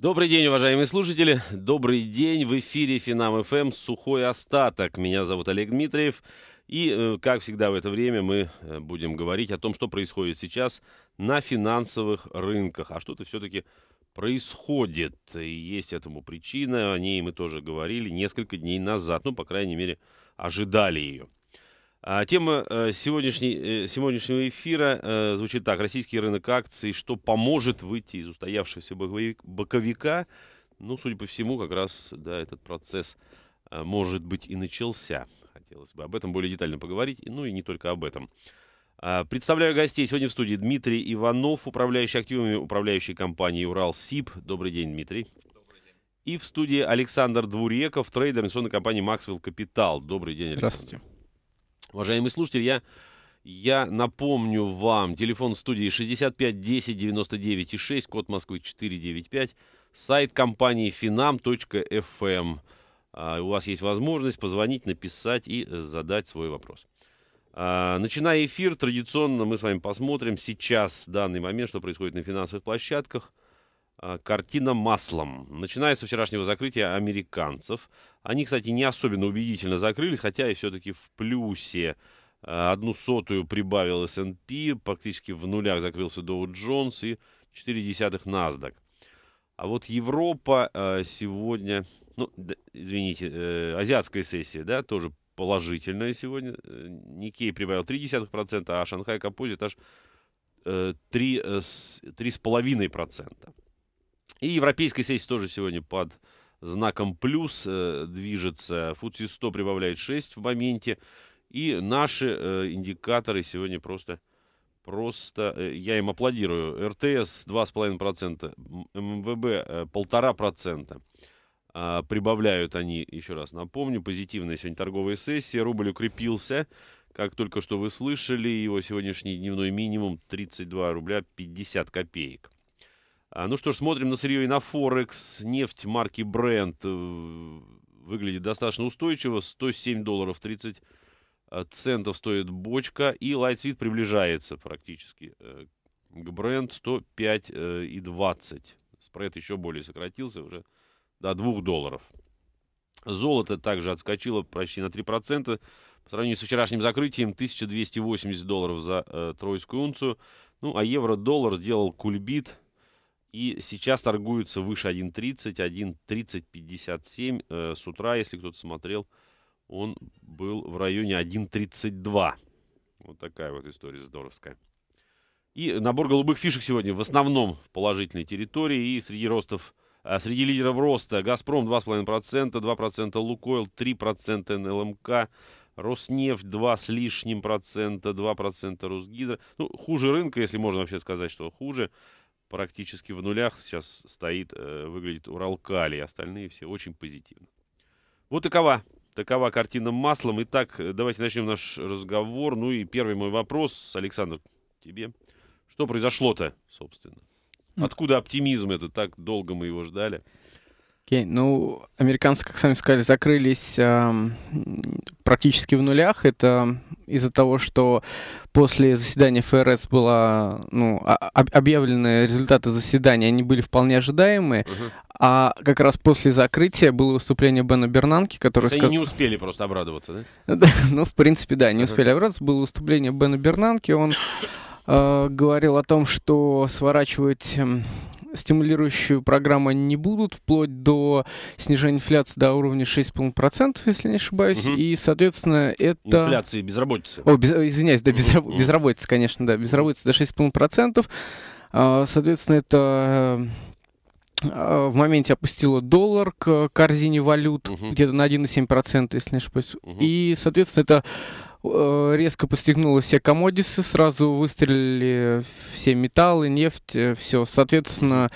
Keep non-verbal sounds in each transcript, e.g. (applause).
Добрый день, уважаемые слушатели. Добрый день. В эфире Финам ФМ «Сухой остаток». Меня зовут Олег Дмитриев. И, э, как всегда в это время, мы э, будем говорить о том, что происходит сейчас на финансовых рынках. А что-то все-таки происходит. И есть этому причина. О ней мы тоже говорили несколько дней назад. Ну, по крайней мере, ожидали ее. А, тема э, э, сегодняшнего эфира э, звучит так. Российский рынок акций, что поможет выйти из устоявшегося боковика. Ну, судя по всему, как раз да, этот процесс может быть и начался. Хотелось бы об этом более детально поговорить, ну и не только об этом. А, представляю гостей. Сегодня в студии Дмитрий Иванов, управляющий активами управляющей компании «Уралсиб». Добрый день, Дмитрий. Добрый день. И в студии Александр Двуреков, трейдер инвестиционной компании «Максвелл Капитал». Добрый день, Александр. Здравствуйте. Уважаемые слушатели, я, я напомню вам, телефон студии 65 10 99 и 6, код Москвы 495, сайт компании finam.fm. Эм. А, у вас есть возможность позвонить, написать и задать свой вопрос. А, начиная эфир, традиционно мы с вами посмотрим сейчас, в данный момент, что происходит на финансовых площадках – а, картина маслом. Начиная со вчерашнего закрытия американцев. Они, кстати, не особенно убедительно закрылись, хотя и все-таки в плюсе. А, одну сотую прибавил S&P, практически в нулях закрылся Dow Jones и 0,4 NASDAQ. А вот Европа а, сегодня, ну, извините, э, азиатская сессия, да, тоже положительная сегодня. Э, Никей прибавил 0,3%, а Шанхай Композит аж 3,5%. Э, и европейская сеть тоже сегодня под знаком плюс э, движется. Фудси 100 прибавляет 6 в моменте. И наши э, индикаторы сегодня просто... Просто э, я им аплодирую. РТС 2,5%, МВБ 1,5%. Э, а, прибавляют они, еще раз напомню, позитивная сегодня торговая сессия. Рубль укрепился, как только что вы слышали. Его сегодняшний дневной минимум 32 рубля 50 копеек. А, ну что ж, смотрим на сырье и на Форекс. Нефть марки Brent э, выглядит достаточно устойчиво. 107 долларов 30 э, центов стоит бочка. И Lightsweet приближается практически э, к Brent 105 и 20. Спред еще более сократился уже до 2 долларов. Золото также отскочило почти на 3%. По сравнению с вчерашним закрытием 1280 долларов за э, тройскую унцию. Ну а евро-доллар сделал кульбит и сейчас торгуется выше 1.30, 1.3057. Э, с утра, если кто-то смотрел, он был в районе 1.32. Вот такая вот история здоровская. И набор голубых фишек сегодня в основном в положительной территории. И среди ростов э, Среди лидеров роста «Газпром» 2,5%, 2% «Лукойл», 3% «НЛМК», эм «Роснефть» 2 с лишним процента, 2% «Росгидро». Ну, хуже рынка, если можно вообще сказать, что хуже практически в нулях сейчас стоит, э, выглядит Уралкали, остальные все очень позитивно. Вот такова, такова картина маслом. Итак, э, давайте начнем наш разговор. Ну и первый мой вопрос, Александр, тебе. Что произошло-то, собственно? Откуда оптимизм это? Так долго мы его ждали. Окей, okay, ну, американцы, как сами сказали, закрылись э, практически в нулях. Это из-за того, что после заседания ФРС было ну, а, а, объявлены результаты заседания, они были вполне ожидаемые. Uh-huh. А как раз после закрытия было выступление Бена Бернанки, который... Есть, сказал... Они не успели просто обрадоваться, (laughs) да? ну, в принципе, да, не успели обрадоваться. Было выступление Бена Бернанки, он э, говорил о том, что сворачивать стимулирующую программу не будут, вплоть до снижения инфляции до уровня 6,5%, если не ошибаюсь. Угу. И, соответственно, это... Инфляции безработицы. О, без... извиняюсь, да, безра... угу. безработица, конечно, да, безработицы до 6,5%. А, соответственно, это а, в моменте опустила доллар к корзине валют угу. где-то на 1,7%, если не ошибаюсь. Угу. И, соответственно, это Э, резко постигнуло все комодисы, сразу выстрелили все металлы, нефть, э, все. Соответственно,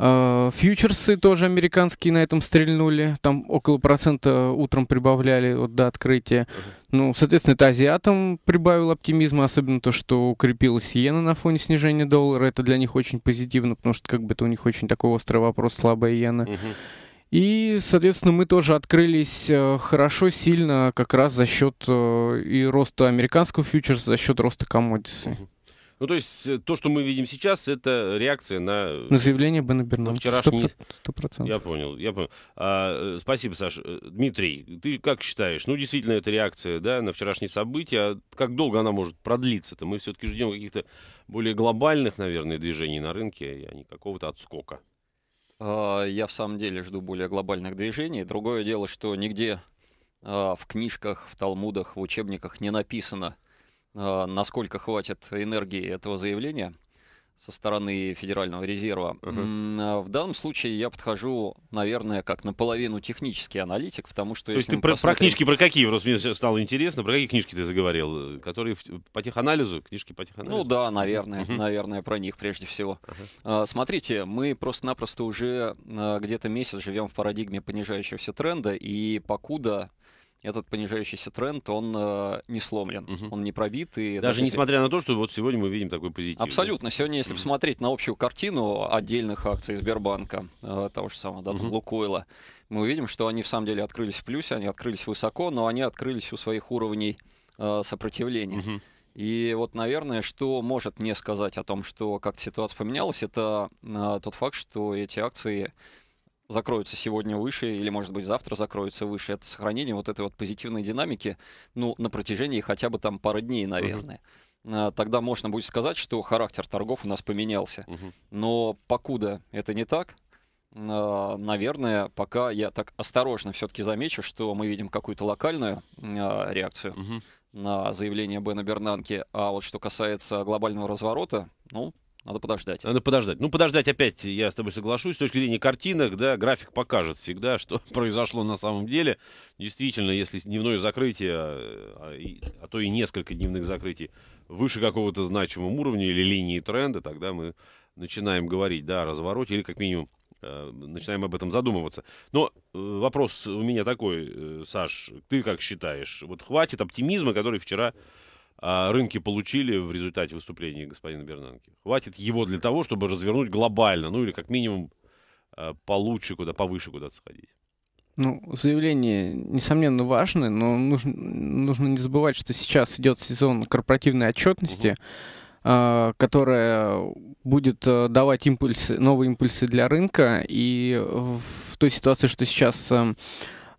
э, Фьючерсы тоже американские на этом стрельнули. Там около процента утром прибавляли вот до открытия. Ну, соответственно, это азиатам прибавил оптимизма, особенно то, что укрепилась иена на фоне снижения доллара. Это для них очень позитивно, потому что как бы это у них очень такой острый вопрос, слабая иена. Uh-huh. И, соответственно, мы тоже открылись э, хорошо, сильно, как раз за счет э, и роста американского фьючерса, за счет роста коммодисы. Ну, то есть, э, то, что мы видим сейчас, это реакция на... На заявление Бена Бернамбе. вчерашний... 100%. Я понял, я понял. А, спасибо, Саша. Дмитрий, ты как считаешь? Ну, действительно, это реакция да, на вчерашние события. как долго она может продлиться-то? Мы все-таки ждем каких-то более глобальных, наверное, движений на рынке, а не какого-то отскока. А, я в самом деле жду более глобальных движений. Другое дело, что нигде а, в книжках, в талмудах, в учебниках не написано, а, насколько хватит энергии этого заявления – со стороны Федерального резерва. Uh-huh. В данном случае я подхожу, наверное, как наполовину технический аналитик, потому что... То есть ты про, посмотрим... про книжки, про какие, просто мне стало интересно, про какие книжки ты заговорил? Которые по теханализу? Книжки по теханализу? Ну да, наверное, uh-huh. наверное, про них прежде всего. Uh-huh. Смотрите, мы просто-напросто уже а, где-то месяц живем в парадигме понижающегося тренда, и покуда этот понижающийся тренд, он э, не сломлен, угу. он не пробит. И Даже если... несмотря на то, что вот сегодня мы видим такой позитив. Абсолютно. Да? Сегодня, если угу. посмотреть на общую картину отдельных акций Сбербанка, э, того же самого, да, угу. Лукойла, мы увидим, что они в самом деле открылись в плюсе, они открылись высоко, но они открылись у своих уровней э, сопротивления. Угу. И вот, наверное, что может не сказать о том, что как-то ситуация поменялась, это э, тот факт, что эти акции закроются сегодня выше или, может быть, завтра закроются выше. Это сохранение вот этой вот позитивной динамики, ну, на протяжении хотя бы там пары дней, наверное. Uh-huh. Тогда можно будет сказать, что характер торгов у нас поменялся. Uh-huh. Но покуда это не так, а, наверное, пока я так осторожно все-таки замечу, что мы видим какую-то локальную а, реакцию uh-huh. на заявление Бена Бернанки. А вот что касается глобального разворота, ну, надо подождать. Надо подождать. Ну, подождать опять, я с тобой соглашусь. С точки зрения картинок, да, график покажет всегда, что (laughs) произошло на самом деле. Действительно, если дневное закрытие, а, а, и, а то и несколько дневных закрытий выше какого-то значимого уровня или линии тренда, тогда мы начинаем говорить, да, о развороте или как минимум э, начинаем об этом задумываться. Но э, вопрос у меня такой, э, Саш, ты как считаешь? Вот хватит оптимизма, который вчера а, рынки получили в результате выступления господина Бернанки. Хватит его для того, чтобы развернуть глобально, ну или как минимум а, получше куда, повыше куда-то сходить. Ну, заявление несомненно, важное, но нужно, нужно не забывать, что сейчас идет сезон корпоративной отчетности, угу. которая будет давать импульсы, новые импульсы для рынка. И в той ситуации, что сейчас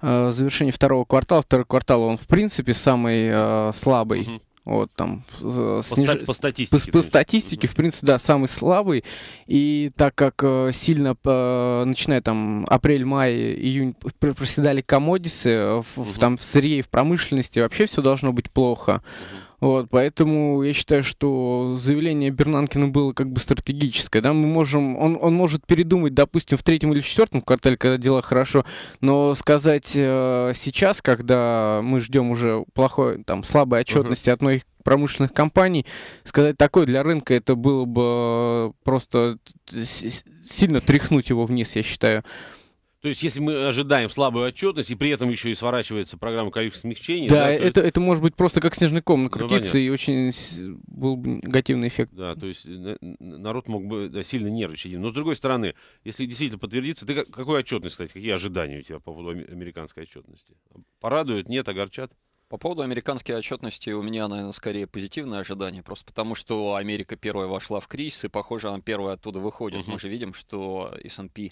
завершение второго квартала, второй квартал, он в принципе самый слабый. Угу. Вот, там, э, по, сниж... по статистике. По, по статистике, в принципе, да, самый слабый. И так как э, сильно, э, начиная там апрель, май, июнь, проседали комодисы, в, угу. там в сырье в промышленности вообще все должно быть плохо. Угу вот, поэтому я считаю, что заявление Бернанкина было как бы стратегическое. Да? Мы можем, он, он может передумать, допустим, в третьем или в четвертом квартале, когда дела хорошо, но сказать э, сейчас, когда мы ждем уже плохой, там, слабой отчетности uh-huh. от многих промышленных компаний, сказать такое для рынка, это было бы просто сильно тряхнуть его вниз, я считаю. То есть, если мы ожидаем слабую отчетность, и при этом еще и сворачивается программа количества смягчения. Да, да это, это, это может быть просто как снежный ком накрутиться, ну, и очень был бы негативный эффект. Да, то есть народ мог бы да, сильно нервничать. Но с другой стороны, если действительно подтвердится, ты как, какой отчетность, кстати, какие ожидания у тебя по поводу американской отчетности? Порадуют, нет, огорчат? По поводу американской отчетности у меня, наверное, скорее позитивное ожидание, просто потому что Америка первая вошла в кризис, и, похоже, она первая оттуда выходит. uh Мы же видим, что S&P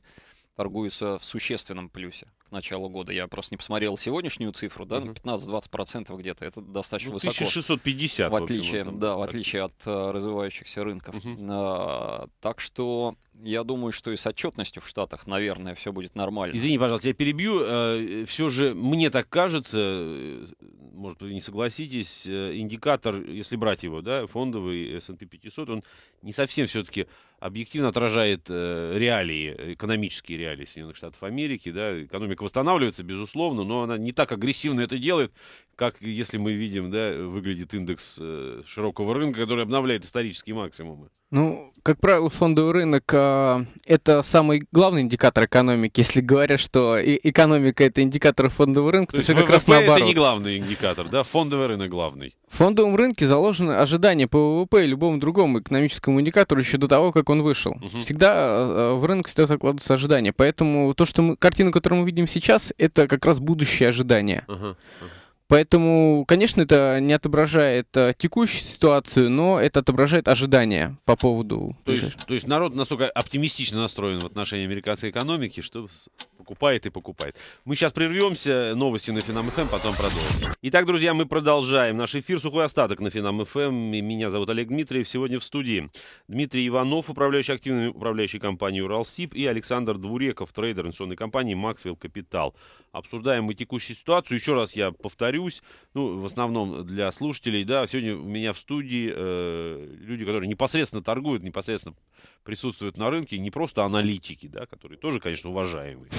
торгуются в существенном плюсе к началу года. Я просто не посмотрел сегодняшнюю цифру, да, угу. 15-20% где-то. Это достаточно ну, высоко. 1650. В отличие, да, в отличие от э, развивающихся рынков. Угу. А, так что я думаю, что и с отчетностью в Штатах, наверное, все будет нормально. Извини, пожалуйста, я перебью. Э, все же, мне так кажется, э, может, вы не согласитесь, э, индикатор, если брать его, да, фондовый S&P 500, он не совсем все-таки объективно отражает э, реалии, экономические реалии Соединенных Штатов Америки. Да. Экономика восстанавливается, безусловно, но она не так агрессивно это делает, как, если мы видим, да, выглядит индекс э, широкого рынка, который обновляет исторические максимумы? Ну, как правило, фондовый рынок э, это самый главный индикатор экономики. Если говорят, что и экономика это индикатор фондового рынка, то, то все как ВВП раз наоборот. Это не главный индикатор, да? Фондовый рынок главный. В фондовом рынке заложено ожидания по ВВП и любому другому экономическому индикатору еще до того, как он вышел. Угу. Всегда э, в рынок всегда закладываются ожидания. Поэтому то, что мы, картина, которую мы видим сейчас, это как раз будущее ожидания. Угу. Поэтому, конечно, это не отображает э, текущую ситуацию, но это отображает ожидания по поводу... То есть, то есть народ настолько оптимистично настроен в отношении американской экономики, что покупает и покупает. Мы сейчас прервемся, новости на Финам ФМ, эм, потом продолжим. Итак, друзья, мы продолжаем наш эфир «Сухой остаток» на Финам ФМ. Эм. Меня зовут Олег Дмитриев, сегодня в студии. Дмитрий Иванов, управляющий активными управляющей компанией «Уралсиб», и Александр Двуреков, трейдер инвестиционной компании «Максвелл Капитал». Обсуждаем мы текущую ситуацию. Еще раз я повторю, повторюсь, ну, в основном для слушателей, да, сегодня у меня в студии э, люди, которые непосредственно торгуют, непосредственно присутствуют на рынке, не просто аналитики, да, которые тоже, конечно, уважаемые,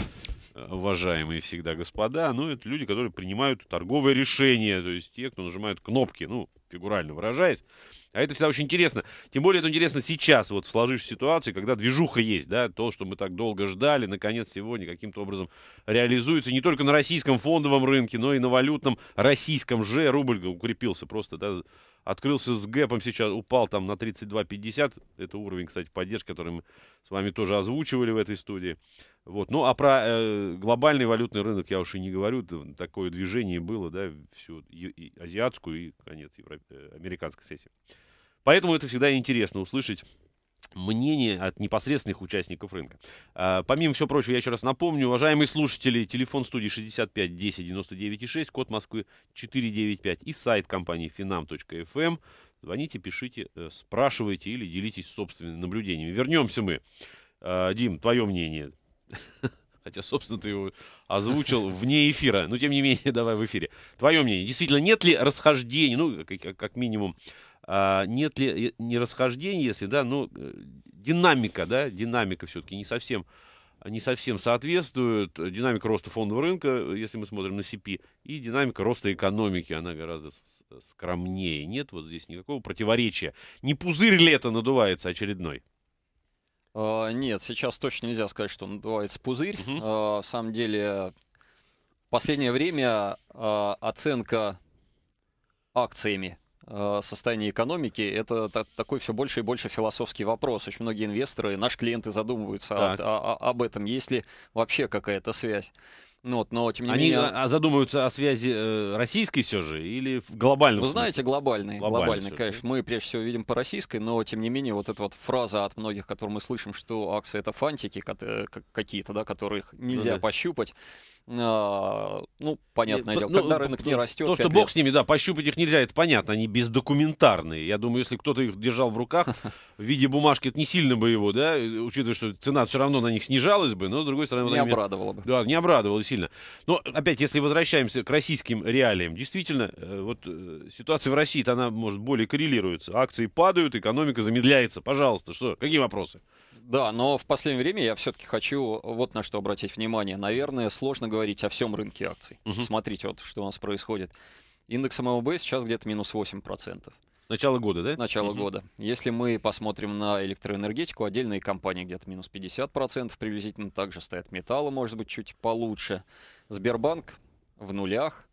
уважаемые всегда господа, но это люди, которые принимают торговые решения, то есть те, кто нажимают кнопки, ну, фигурально выражаясь. А это всегда очень интересно. Тем более это интересно сейчас, вот в сложившейся ситуации, когда движуха есть, да, то, что мы так долго ждали, наконец сегодня каким-то образом реализуется не только на российском фондовом рынке, но и на валютном российском же рубль укрепился просто, да, открылся с гэпом, сейчас упал там на 32.50. Это уровень, кстати, поддержки, который мы с вами тоже озвучивали в этой студии. Вот. Ну, а про э, глобальный валютный рынок я уж и не говорю. Такое движение было, да, всю и, и азиатскую и конец европе, э, американской сессии. Поэтому это всегда интересно услышать мнение от непосредственных участников рынка. А, помимо всего прочего, я еще раз напомню, уважаемые слушатели, телефон студии 65 10 99 6, код Москвы 495 и сайт компании finam.fm. Эм. Звоните, пишите, э, спрашивайте или делитесь собственными наблюдениями. Вернемся мы. А, Дим, твое мнение. (laughs) Хотя, собственно, ты его озвучил (laughs) вне эфира. Но, тем не менее, (laughs) давай в эфире. Твое мнение. Действительно, нет ли расхождений, ну, как, как минимум, а, нет ли не расхождений, если, да, ну, э, динамика, да, динамика все-таки не совсем не совсем соответствует э, динамика роста фондового рынка, э, если мы смотрим на CP, и динамика роста экономики, она гораздо скромнее. Нет вот здесь никакого противоречия. Не пузырь лето надувается очередной. А, нет, сейчас точно нельзя сказать, что надувается пузырь. Угу. На самом деле, в последнее время а, оценка акциями Э, состояние экономики, это такой все больше и больше философский вопрос. Очень многие инвесторы, наши клиенты задумываются от, а, об этом, есть ли вообще какая-то связь. Ну вот, но тем не Они менее... а задумываются о связи э, российской все же или глобальной? Вы знаете, глобальной. Глобальной, глобальной конечно. Же. Мы прежде всего видим по российской, но тем не менее вот эта вот фраза от многих, которую мы слышим, что акции это фантики э, какие-то, да, которых нельзя ну, да. пощупать. А, ну, понятное Нет, дело, ну, когда ну, рынок не ну, растет. То, ну, что бог лет. с ними, да, пощупать их нельзя, это понятно, они бездокументарные. Я думаю, если кто-то их держал в руках (laughs) в виде бумажки, это не сильно бы его, да, учитывая, что цена все равно на них снижалась бы, но с другой стороны... Не вот обрадовало бы. Да, не обрадовало сильно. Но, опять, если возвращаемся к российским реалиям, действительно, э, вот э, ситуация в России, она, может, более коррелируется. Акции падают, экономика замедляется. Пожалуйста, что? Какие вопросы? Да, но в последнее время я все-таки хочу вот на что обратить внимание. Наверное, сложно говорить о всем рынке акций. Угу. Смотрите, вот что у нас происходит. Индекс ММБ сейчас где-то минус 8%. С начала года, да? С начала угу. года. Если мы посмотрим на электроэнергетику, отдельные компании где-то минус 50%, приблизительно также стоят металлы, может быть, чуть получше. Сбербанк в нулях,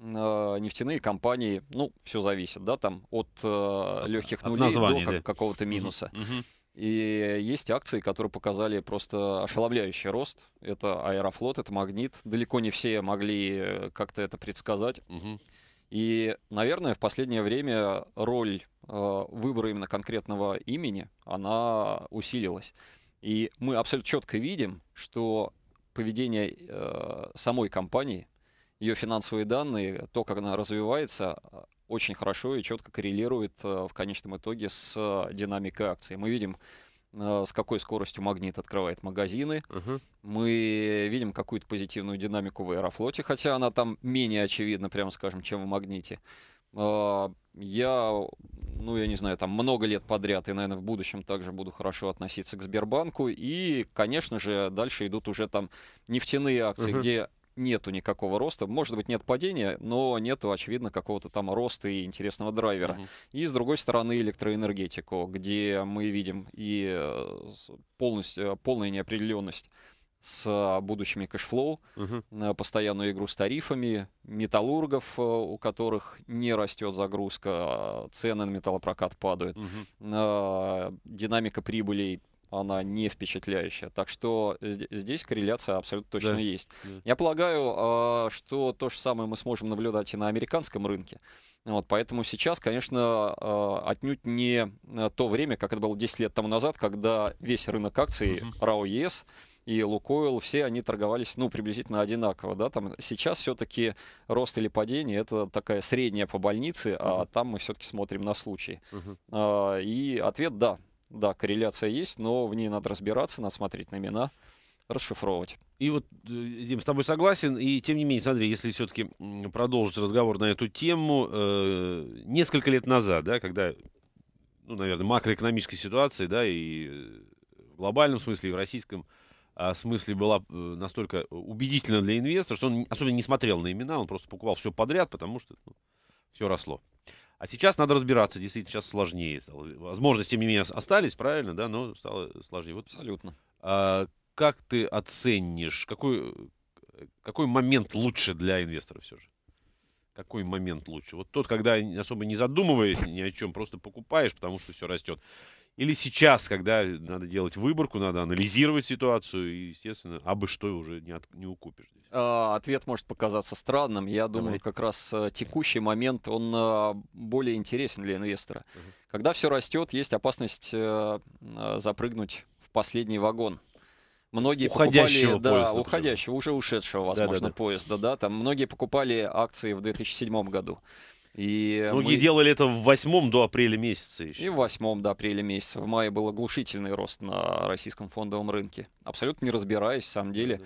а, нефтяные компании, ну, все зависит, да, там от э, легких от нулей названия, до как, да. какого-то минуса. Угу. И есть акции, которые показали просто ошеломляющий рост. Это Аэрофлот, это Магнит. Далеко не все могли э, как-то это предсказать. Угу. И, наверное, в последнее время роль э, выбора именно конкретного имени, она усилилась. И мы абсолютно четко видим, что поведение э, самой компании, ее финансовые данные, то, как она развивается, очень хорошо и четко коррелирует э, в конечном итоге с динамикой акции. Мы видим, э, с какой скоростью магнит открывает магазины. Угу. Мы видим какую-то позитивную динамику в аэрофлоте, хотя она там менее очевидна, прямо скажем, чем в магните. А, я, ну, я не знаю, там много лет подряд, и, наверное, в будущем также буду хорошо относиться к Сбербанку. И, конечно же, дальше идут уже там нефтяные акции, угу. где нету никакого роста. Может быть, нет падения, но нету, очевидно, какого-то там роста и интересного драйвера. Mm-hmm. И, с другой стороны, электроэнергетику, где мы видим и э, полностью, э, полную неопределенность с будущими кэшфлоу, угу. постоянную игру с тарифами, металлургов, э, у которых не растет загрузка, а цены на металлопрокат падают, угу. динамика прибылей она не впечатляющая. Так что здесь корреляция абсолютно точно да. есть. Да. Я полагаю, а, что то же самое мы сможем наблюдать и на американском рынке. Вот, поэтому сейчас, конечно, а, отнюдь не то время, как это было 10 лет тому назад, когда весь рынок акций угу. ЕС e и Лукойл, все они торговались, ну, приблизительно одинаково, да, там сейчас все-таки рост или падение, это такая средняя по больнице, а там мы все-таки смотрим на случай. А, и ответ да, да, корреляция есть, но в ней надо разбираться, надо смотреть на имена, расшифровывать. И вот, э, Дим, с тобой согласен. И тем не менее, смотри, если все-таки продолжить разговор на эту тему, э, несколько лет назад, да, когда, ну, наверное, макроэкономической ситуации, да, и э, в глобальном смысле, и в российском а, смысле была э, настолько убедительна для инвестора, что он особенно не смотрел на имена, он просто покупал все подряд, потому что ну, все росло. А сейчас надо разбираться, действительно, сейчас сложнее стало. Возможности, тем не менее, остались, правильно, да, но стало сложнее. Вот, Абсолютно. А, как ты оценишь, какой, какой момент лучше для инвестора все же? Какой момент лучше? Вот тот, когда особо не задумываясь ни о чем, просто покупаешь, потому что все растет. Или сейчас, когда надо делать выборку, надо анализировать ситуацию, и, естественно, а бы что уже не, от, не укупишь. Здесь. А, ответ может показаться странным. Я Давай. думаю, как раз э, текущий момент, он э, более интересен для инвестора. Угу. Когда все растет, есть опасность э, запрыгнуть в последний вагон многие уходящего покупали, поезда, да, уходящего, уже ушедшего, возможно, да, да, да. поезда, да, там многие покупали акции в 2007 году. И Многие мы... делали это в восьмом до апреля месяца еще. И в восьмом до апреля месяца. В мае был оглушительный рост на российском фондовом рынке. Абсолютно не разбираюсь, в самом деле.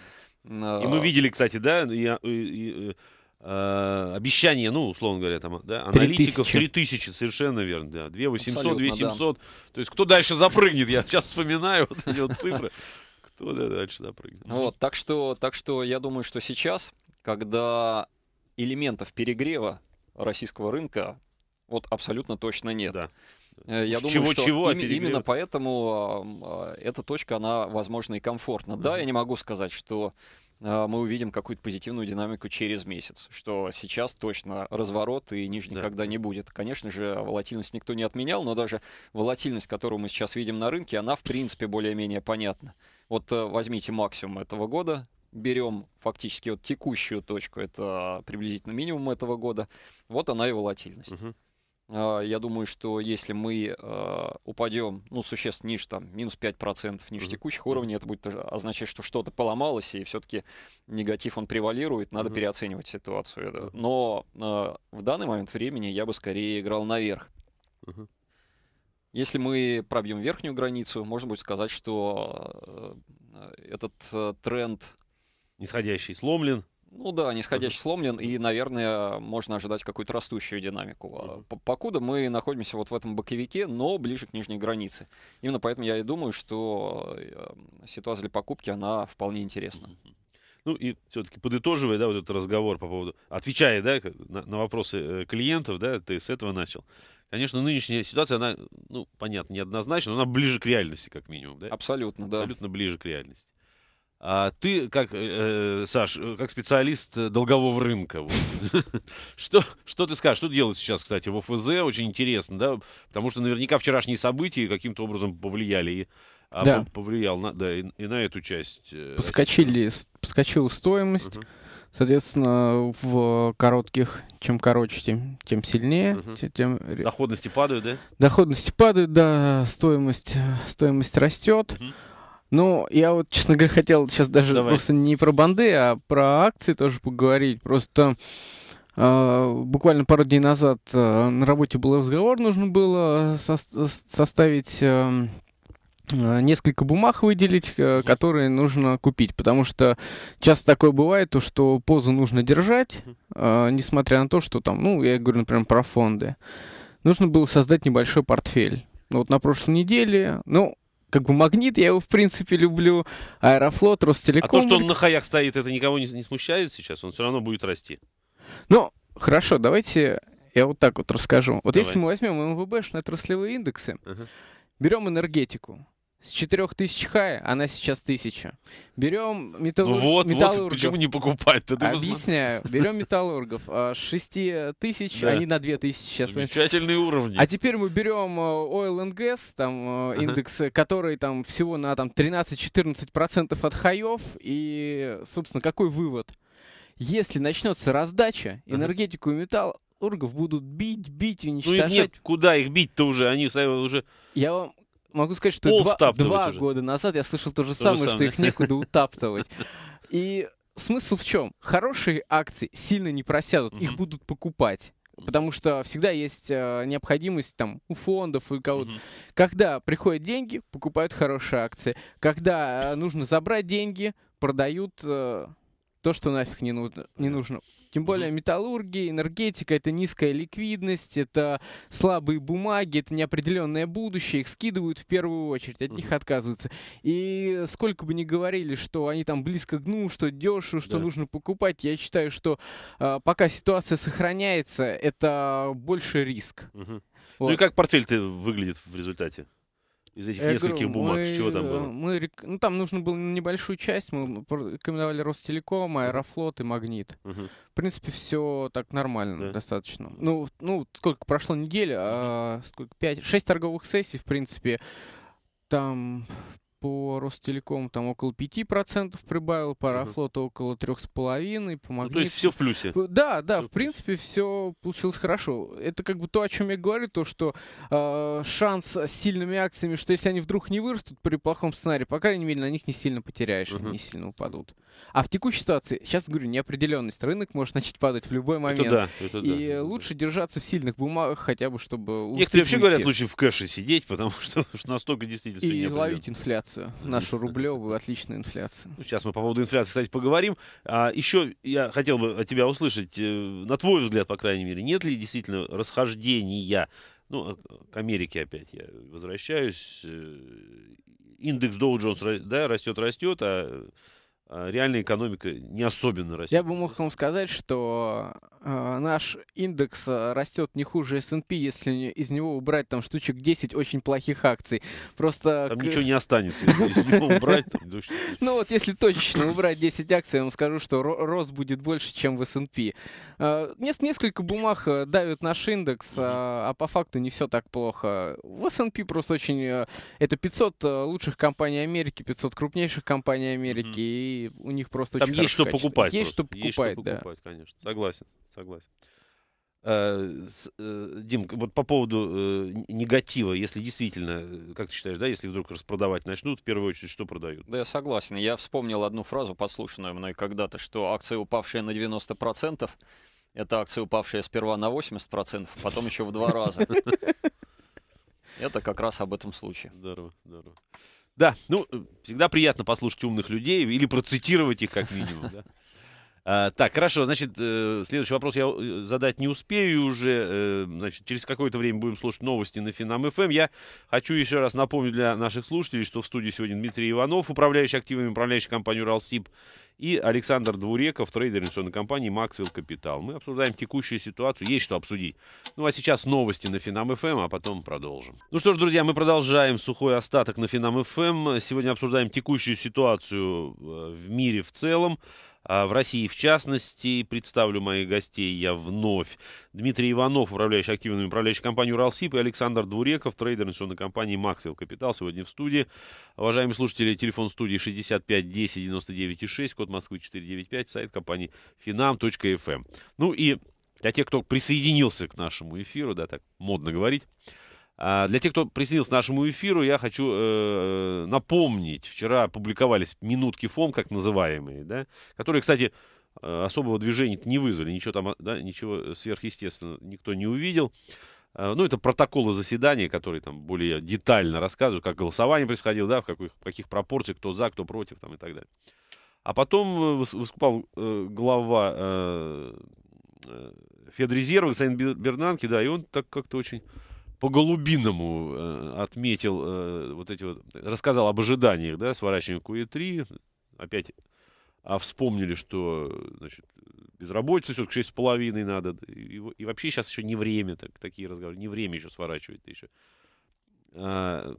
И мы а, видели, кстати, да, я, а, и, и, э, а, обещание, ну, условно говоря, там, да, аналитиков 3000. 3000, совершенно верно, да, 2800, Абсолютно, 2700. Да. То есть кто дальше запрыгнет, я сейчас вспоминаю вот эти вот цифры. Кто дальше запрыгнет. Ну вот, так что, так что я думаю, что сейчас, когда элементов перегрева российского рынка вот абсолютно точно нет. Да. Э, я С думаю, чего, что чего, им, именно поэтому э, эта точка, она, возможно, и комфортна. mm Да, я не могу сказать, что э, мы увидим какую-то позитивную динамику через месяц, что сейчас точно разворот и ниж никогда да. не будет. Конечно же, волатильность никто не отменял, но даже волатильность, которую мы сейчас видим на рынке, она, в принципе, более-менее понятна. Вот возьмите максимум этого года, берем фактически вот текущую точку, это приблизительно минимум этого года, вот она и волатильность. Угу. Я думаю, что если мы а, упадем, ну, существенно ниже, там, минус 5%, ниже текущих уровней, это будет означать, что что-то поломалось, и все-таки негатив, он превалирует, надо переоценивать ситуацию. Но а, в данный момент времени я бы скорее играл наверх. Если мы пробьем верхнюю границу, можно будет сказать, что этот тренд нисходящий сломлен. Ну да, нисходящий сломлен, и, наверное, можно ожидать какую-то растущую динамику. А, покуда мы находимся вот в этом боковике, но ближе к нижней границе. Именно поэтому я и думаю, что э, ситуация для покупки, она вполне интересна. Ну и все-таки подытоживая, да, вот этот разговор по поводу, отвечая, да, на, на вопросы э, клиентов, да, ты с этого начал. Конечно, нынешняя ситуация, она, ну, понятно, неоднозначна, но она ближе к реальности, как минимум, да? Абсолютно, да. Абсолютно ближе к реальности. А ты, как, э, э Саш, э, как специалист э, долгового рынка, (laughs) что, что ты скажешь? Что делать сейчас, кстати, в ОФЗ? Очень интересно, да? Потому что наверняка вчерашние события каким-то образом повлияли и а, повлиял на, да, и, на эту часть. Поскочили, поскочила стоимость. Соответственно, в коротких, чем короче, тем, тем сильнее. Угу. Тем... Доходности падают, да? Доходности падают, да, стоимость, стоимость растет. Угу. Ну, я вот, честно говоря, хотел сейчас даже Давай. просто не про банды, а про акции тоже поговорить. Просто э, буквально пару дней назад э, на работе был разговор, нужно было со составить... Э, несколько бумаг выделить, которые нужно купить, потому что часто такое бывает, то, что позу нужно держать, несмотря на то, что там, ну, я говорю, например, про фонды. Нужно было создать небольшой портфель. Ну, вот на прошлой неделе, ну, как бы магнит, я его, в принципе, люблю. Аэрофлот, Ростелеком. А то, что он на хаях стоит, это никого не, не смущает сейчас? Он все равно будет расти. Ну, хорошо, давайте я вот так вот расскажу. Вот Давай. если мы возьмем МВБшные отраслевые индексы, uh берем энергетику. С 4000 хай она сейчас 1000. Берем металлур... ну вот, металлургов. Вот, почему не покупать Объясняю. Берем металлургов. А, с 6 тысяч да. они на 2 тысячи сейчас. Замечательные уровни. А теперь мы берем а, Oil and Gas, там uh индекс, который там всего на там 13-14% от хаев. И, собственно, какой вывод? Если начнется раздача, энергетику uh и металл, оргов будут бить, бить, уничтожать. Ну, их нет, куда их бить-то уже? Они сами уже... Я вам могу сказать, что Пол два, два года назад я слышал то же, то самое, же самое, что их некуда утаптывать. И смысл в чем? Хорошие акции сильно не просядут, их будут покупать. Потому что всегда есть э, необходимость там у фондов и кого-то. Mm-hmm. Когда приходят деньги, покупают хорошие акции. Когда э, нужно забрать деньги, продают э, то, что нафиг не нужно. Не нужно. Тем более металлургия, энергетика — это низкая ликвидность, это слабые бумаги, это неопределенное будущее. Их скидывают в первую очередь, от них отказываются. И сколько бы ни говорили, что они там близко к дну, что дешево, что да. нужно покупать, я считаю, что э, пока ситуация сохраняется, это больше риск. Угу. Вот. Ну и как портфель-то выглядит в результате? из этих я нескольких говорю, бумаг? Мы, Чего там было? Э, мы, ну, там нужно было небольшую часть. Мы рекомендовали Ростелеком, Аэрофлот и Магнит. Угу. В принципе, все так нормально да. достаточно. Ну, ну, сколько прошло недели, Угу. А, сколько? Пять? Шесть торговых сессий, в принципе. Там по Ростелекому там около 5% прибавил, по Аэрофлоту около 3,5%, по Магниту. Ну, то есть все в плюсе. Да, да, все в принципе все получилось хорошо. Это как бы то, о чем я говорю, то, что э, шанс с сильными акциями, что если они вдруг не вырастут при плохом сценарии, по крайней мере, на них не сильно потеряешь, uh они не сильно упадут. А в текущей ситуации, сейчас говорю, неопределенность, рынок может начать падать в любой момент. Это да, это И это лучше да. держаться в сильных бумагах хотя бы, чтобы... Некоторые вообще уйти. говорят, лучше в кэше сидеть, потому (laughs) что, что настолько действительно... И ловить инфляцию инфляцию, нашу рублевую, отличную инфляцию. Ну, сейчас мы по поводу инфляции, кстати, поговорим. А еще я хотел бы от тебя услышать, э, на твой взгляд, по крайней мере, нет ли действительно расхождения, ну, а, к Америке опять я возвращаюсь, э, индекс Dow Jones да, растет-растет, а а, реальная экономика не особенно растет. Я бы мог вам сказать, что э, наш индекс а, растет не хуже S&P, если из него убрать там штучек 10 очень плохих акций. Просто... Там к... ничего не останется, если из него (laughs) убрать. Ну вот, если точно убрать 10 акций, я вам скажу, что рост будет больше, чем в S&P. Несколько бумаг давит наш индекс, а по факту не все так плохо. В S&P просто очень... Это 500 лучших компаний Америки, 500 крупнейших компаний Америки, и у них просто Там очень есть что покупать. Есть что покупать, есть что покупать, да. конечно. Согласен, согласен. Э, э, Дим, вот по поводу э, негатива, если действительно, как ты считаешь, да, если вдруг распродавать начнут, в первую очередь что продают? Да, я согласен. Я вспомнил одну фразу, послушанную мной когда-то, что акция, упавшая на 90%, это акция, упавшая сперва на 80%, а потом еще в два раза. (laughs) Это как раз об этом случае. Здорово, здорово. Да, ну, всегда приятно послушать умных людей или процитировать их как минимум. Да? А, так, хорошо, значит, э, следующий вопрос я э, задать не успею уже. Э, значит, через какое-то время будем слушать новости на Финам ФМ. Эм. Я хочу еще раз напомнить для наших слушателей, что в студии сегодня Дмитрий Иванов, управляющий активами управляющей компании «Уралсиб», и Александр Двуреков, трейдер инвестиционной компании «Максвелл Капитал». Мы обсуждаем текущую ситуацию, есть что обсудить. Ну, а сейчас новости на Финам ФМ, эм, а потом продолжим. Ну что ж, друзья, мы продолжаем сухой остаток на Финам ФМ. Эм. Сегодня обсуждаем текущую ситуацию э, в мире в целом. А, в России в частности. Представлю моих гостей я вновь. Дмитрий Иванов, управляющий активными управляющей компанией «Уралсиб», и Александр Двуреков, трейдер инвестиционной компании «Максвелл Капитал», сегодня в студии. Уважаемые слушатели, телефон студии 65 10 99 6, код Москвы 495, сайт компании finam.fm. Эм. Ну и для тех, кто присоединился к нашему эфиру, да, так модно говорить, а, для тех, кто присоединился к нашему эфиру, я хочу э, напомнить, вчера публиковались минутки ФОМ, как называемые, да, которые, кстати, э, особого движения не вызвали, ничего там, да, ничего сверхъестественного никто не увидел. А, ну, это протоколы заседания, которые там более детально рассказывают, как голосование происходило, да, в каких, в каких пропорциях, кто за, кто против, там и так далее. А потом э, выступал э, глава э, э Федрезерва Санин Бернанки, да, и он так как-то очень по-голубиному э, отметил э, вот эти вот, рассказал об ожиданиях, да, сворачивания QE3, опять а вспомнили, что, значит, безработица все-таки 6,5 надо, и, и вообще сейчас еще не время, так, такие разговоры, не время еще сворачивать, еще а,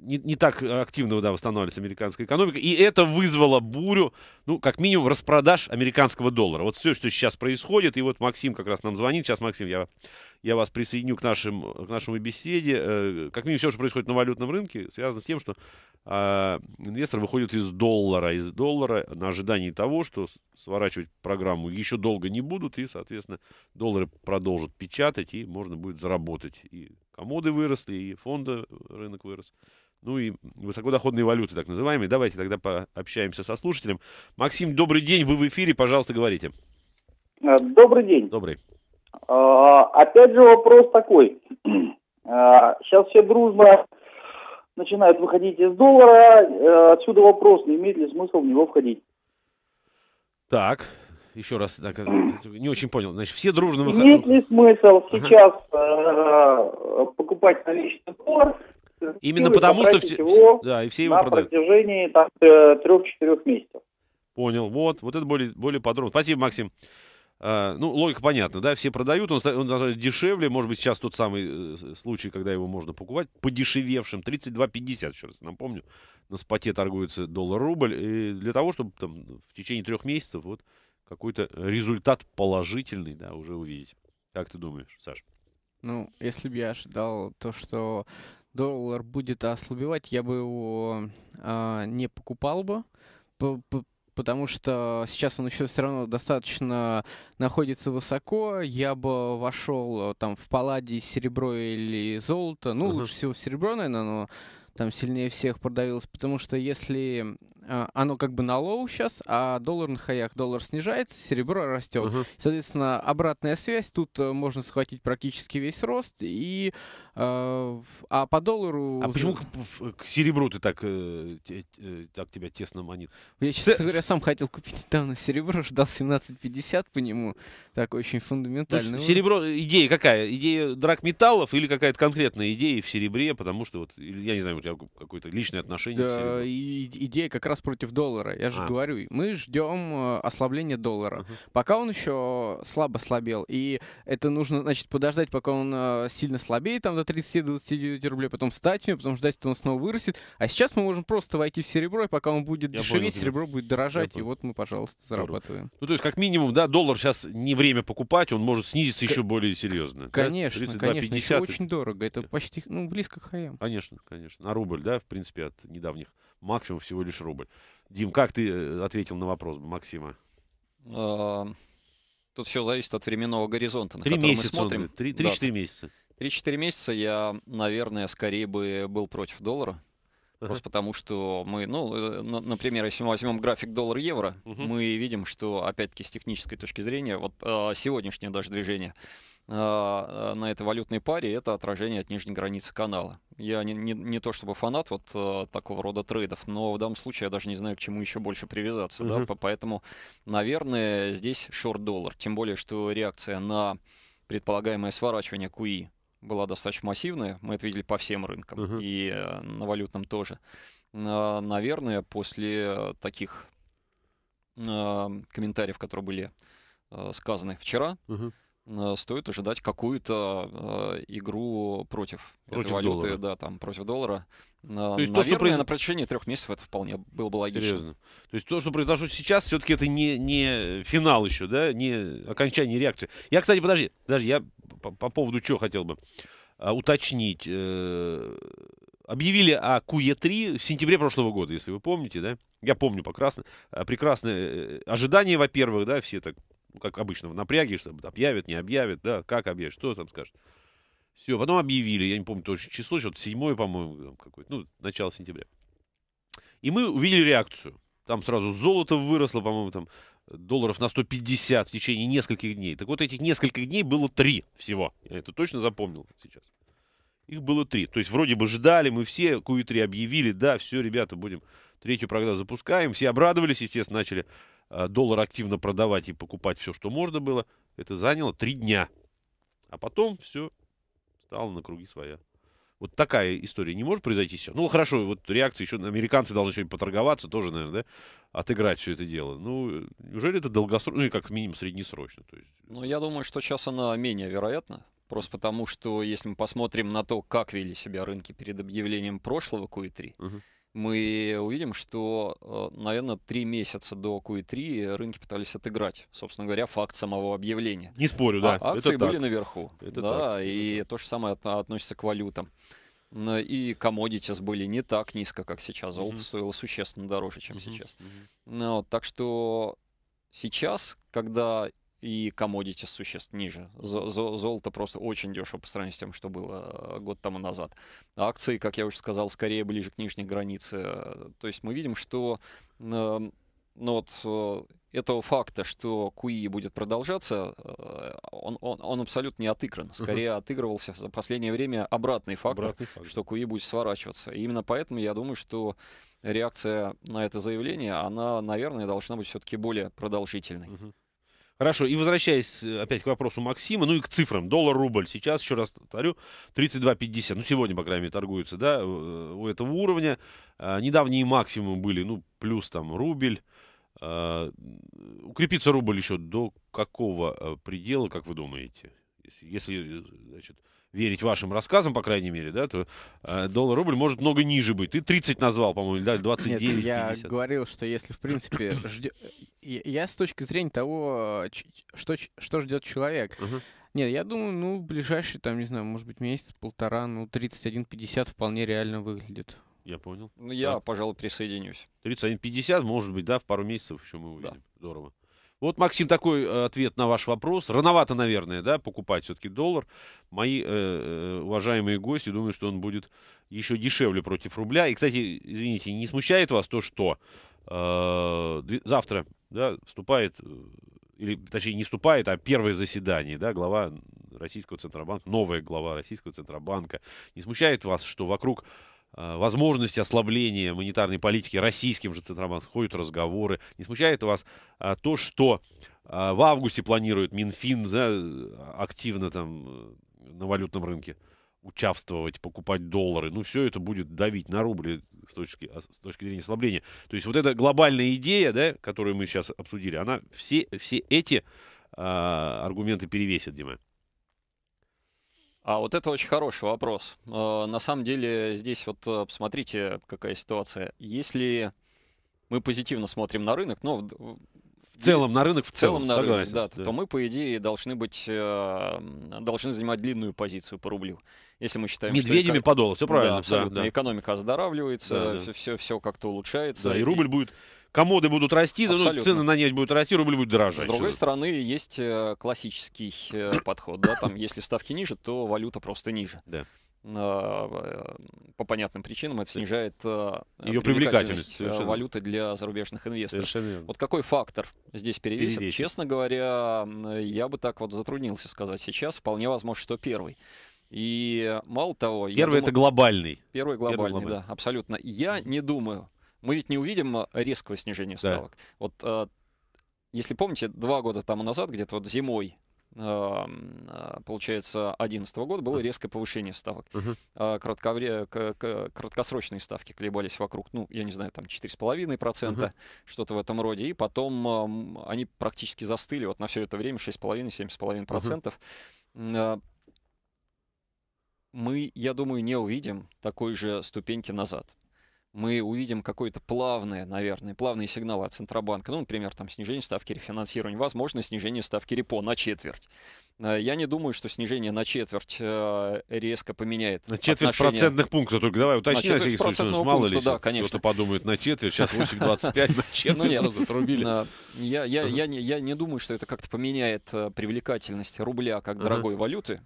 не, не так активно да, восстанавливается американская экономика. И это вызвало бурю, ну, как минимум, распродаж американского доллара. Вот все, что сейчас происходит. И вот Максим как раз нам звонит. Сейчас, Максим, я, я вас присоединю к, нашим, к нашему беседе. Э, как минимум, все, что происходит на валютном рынке, связано с тем, что э, инвестор выходит из доллара, из доллара на ожидании того, что сворачивать программу еще долго не будут. И, соответственно, доллары продолжат печатать, и можно будет заработать. И комоды выросли, и фонда э, рынок вырос. Ну и высокодоходные валюты, так называемые. Давайте тогда пообщаемся со слушателем. Максим, добрый день, вы в эфире, пожалуйста, говорите. Э, добрый день. Добрый. А, опять же вопрос такой. сейчас (clears throat) а, все дружно начинают выходить из доллара. Э, отсюда вопрос, не имеет ли смысл в него входить? Так, еще раз так, э, не очень понял. Значит, все дружно выходят. Есть ли смысл ага. сейчас э, э покупать наличный доллар? Э, Именно потому, что все, его да, и все его на продают. протяжении трех-четырех месяцев. Понял. Вот, вот это более, более подробно. Спасибо, Максим. ну, логика понятна, да, все продают, он, он дешевле, может быть, сейчас тот самый случай, когда его можно покупать, подешевевшим, 32,50, еще раз напомню, на споте торгуется доллар-рубль, для того, чтобы там в течение трех месяцев вот какой-то результат положительный, да, уже увидеть. Как ты думаешь, Саш? Ну, если бы я ожидал то, что доллар будет ослабевать, я бы его э, не покупал бы, потому что сейчас он еще все равно достаточно находится высоко. Я бы вошел э, там в палладе серебро или золото. Ну, uh -huh. лучше всего серебро, наверное, но там сильнее всех продавилось, потому что если Э, оно как бы на лоу сейчас, а доллар на хаях. Доллар снижается, серебро растет. Uh -huh. Соответственно, обратная связь. Тут э, можно схватить практически весь рост. И, э, а по доллару... А почему к, к серебру ты так, э, э, так тебя тесно манит? Я, честно Ц... говоря, сам хотел купить недавно серебро, ждал 17.50 по нему. Так очень фундаментально. Ну, серебро, идея какая? Идея драк металлов или какая-то конкретная идея в серебре? Потому что, вот, я не знаю, у тебя какое-то личное отношение да, к серебру. И, идея как раз нас против доллара. Я же а. говорю, мы ждем э, ослабления доллара. Угу. Пока он еще слабо слабел, и это нужно, значит, подождать, пока он э, сильно слабеет, там до 30-29 рублей, потом встать в него, потом ждать, что он снова вырастет. А сейчас мы можем просто войти в серебро, и пока он будет Я дешеветь, понял, серебро будет дорожать, и вот мы, пожалуйста, зарабатываем. Ну, то есть, как минимум, да, доллар сейчас не время покупать, он может снизиться К- еще более серьезно. Конечно, да? 32, конечно, еще очень дорого, это э. почти, ну, близко к хаям. Конечно, конечно. На рубль, да, в принципе, от недавних максимум всего лишь рубль. Дим, как ты э, ответил на вопрос Максима? Э, тут все зависит от временного горизонта, на три который месяца, мы смотрим. Три-четыре да, месяца. Три-четыре месяца я, наверное, скорее бы был против доллара. Uh-huh. Просто потому что мы, ну, э, например, если мы возьмем график доллар-евро, uh-huh. мы видим, что, опять-таки, с технической точки зрения, вот сегодняшнее даже движение а, на этой валютной паре, это отражение от нижней границы канала. Я не, не, не то чтобы фанат вот а, такого рода трейдов, но в данном случае я даже не знаю, к чему еще больше привязаться. Mm-hmm. Да? Поэтому, наверное, здесь шорт-доллар. Тем более, что реакция на предполагаемое сворачивание КУИ была достаточно массивная. Мы это видели по всем рынкам uh-huh. и а, на валютном тоже. наверное, после таких комментариев, которые были сказаны вчера, uh-huh. Э, стоит ожидать какую-то э, игру против, против этой валюты, доллара. да, там против доллара. То есть Наверное, то, что произ... на протяжении трех месяцев это вполне было бы логично. Серьезно. То есть то, что произошло сейчас, все-таки это не, не финал еще, да, не окончание реакции. Я, кстати, подожди, подожди, я по, по поводу чего хотел бы а, уточнить. Э, объявили о QE3 в сентябре прошлого года, если вы помните, да? Я помню прекрасно. Э, прекрасное ожидание, во-первых, да, все так ну, как обычно, в напряге, чтобы объявят, не объявят, да, как объявят, что там скажут. Все, потом объявили, я не помню точно число, что-то седьмое, по-моему, какой, то ну, начало сентября. И мы увидели реакцию. Там сразу золото выросло, по-моему, там долларов на 150 в течение нескольких дней. Так вот, этих нескольких дней было три всего. Я это точно запомнил сейчас. Их было три. То есть, вроде бы ждали мы все, Q3 объявили, да, все, ребята, будем третью программу запускаем. Все обрадовались, естественно, начали Э, доллар активно продавать и покупать все, что можно было, это заняло три дня. А потом все стало на круги своя. Вот такая история не может произойти сейчас. Ну, хорошо, вот реакция еще... Американцы должны сегодня поторговаться тоже, наверное, да? Отыграть все это дело. Ну, неужели это долгосрочно? Ну, и как минимум среднесрочно. То есть... Ну, я думаю, что сейчас она менее вероятна. Просто потому, что если мы посмотрим на то, как вели себя рынки перед объявлением прошлого Q3, uh-huh мы увидим, что, э, наверное, три месяца до Q3 рынки пытались отыграть, собственно говоря, факт самого объявления. Не спорю, да. А, акции Это были так. наверху. Это да, так. и то же самое относится к валютам. И commodities были не так низко, как сейчас. Золото mm-hmm. стоило существенно дороже, чем mm-hmm. сейчас. Mm-hmm. Ну, так что сейчас, когда и комодити существ ниже. Золото просто очень дешево по сравнению с тем, что было э, год тому назад. Акции, как я уже сказал, скорее ближе к нижней границе. Э, то есть мы видим, что эм, ну, вот, э, этого факта, что куи будет продолжаться, он, он, он абсолютно не отыгран. Скорее uh-huh. отыгрывался за последнее время обратный фактор, обратный фактор, что куи будет сворачиваться. И именно поэтому я думаю, что реакция на это заявление, она, наверное, должна быть все-таки более продолжительной. Uh-huh. Хорошо, и возвращаясь э, опять к вопросу Максима, ну и к цифрам. Доллар-рубль сейчас, еще раз повторю, 32,50. Ну, сегодня, по крайней мере, торгуются, да, э, у этого уровня. А, недавние максимумы были, ну, плюс там рубль. А, укрепится рубль еще до какого э, предела, как вы думаете? если значит, верить вашим рассказам, по крайней мере, да, то э, доллар-рубль может много ниже быть. Ты 30 назвал, по-моему, да, 29, Нет, я 50. говорил, что если, в принципе, (coughs) ждё... я с точки зрения того, э, что, что ждет человек. uh Нет, я думаю, ну, ближайший, там, не знаю, может быть, месяц, полтора, ну, 31,50 вполне реально выглядит. Я понял. Ну, я, да. пожалуй, присоединюсь. 31,50, может быть, да, в пару месяцев еще мы увидим. Да. Здорово. Вот, Максим, такой э, ответ на ваш вопрос. Рановато, наверное, да, покупать все-таки доллар. Мои э, э уважаемые гости думают, что он будет еще дешевле против рубля. И, кстати, извините, не смущает вас то, что э, завтра да, вступает, э, или точнее не вступает, а первое заседание, да, глава Российского Центробанка, новая глава Российского Центробанка. Не смущает вас, что вокруг а, возможности ослабления монетарной политики российским же Центробанком, ходят разговоры. Не смущает вас а, то, что а, в августе планирует Минфин да, активно там э, на валютном рынке участвовать, покупать доллары. Ну, все это будет давить на рубли э, с точки, с точки зрения ослабления. То есть вот эта глобальная идея, да, которую мы сейчас обсудили, она все, все эти э, аргументы перевесит, Дима. А вот это очень хороший вопрос. Э, на самом деле здесь вот э, посмотрите, какая ситуация. Если мы позитивно смотрим на рынок, но ну, в целом на рынок в целом, целом на согласен, рынок, да, да, то мы по идее должны быть э, должны занимать длинную позицию по рублю. Если мы считаем медведями что эко... по доллару, все правильно, да, абсолютно. Да, да. Экономика оздоравливается, да, да. все все как-то улучшается. Да, и рубль и... будет комоды будут расти, ну, Абсолютно. ну, цены на нефть будут расти, рубль будет дорожать. С другой стороны, есть э, классический э, подход, да, там, если ставки ниже, то валюта просто ниже. Да э, по понятным причинам это снижает ее привлекательность, привлекательность валюты для зарубежных инвесторов. Вот какой фактор здесь перевесит? перевесит? Честно говоря, я бы так вот затруднился сказать сейчас. Вполне возможно, что первый. И мало того... Первый думаю, это глобальный. Первый глобальный, первый глобальный, да, абсолютно. Я не думаю, мы ведь не увидим а, резкого снижения ставок. Да. Вот а, если помните, два года тому назад, где-то вот зимой, а, получается, 2011 года было резкое повышение ставок. Угу. Кратковре... Краткосрочные ставки колебались вокруг, ну, я не знаю, там 4,5%, угу. что-то в этом роде. И потом они практически застыли вот на все это время 6,5-7,5%. Угу. Мы, я думаю, не увидим такой же ступеньки назад мы увидим какое-то плавное, наверное, плавный сигнал от Центробанка. Ну, например, там снижение ставки рефинансирования, возможно, снижение ставки репо на четверть. Э, я не думаю, что снижение на четверть э, резко поменяет. На четверть отношение... процентных пунктов. Только давай уточни, если Сергей Сергеевич, мало пункта, ли да, конечно. кто-то подумает на четверть, сейчас 8,25 (laughs) на ну, четверть ну, нет. сразу отрубили. Э, я не думаю, что это как-то поменяет привлекательность рубля как дорогой валюты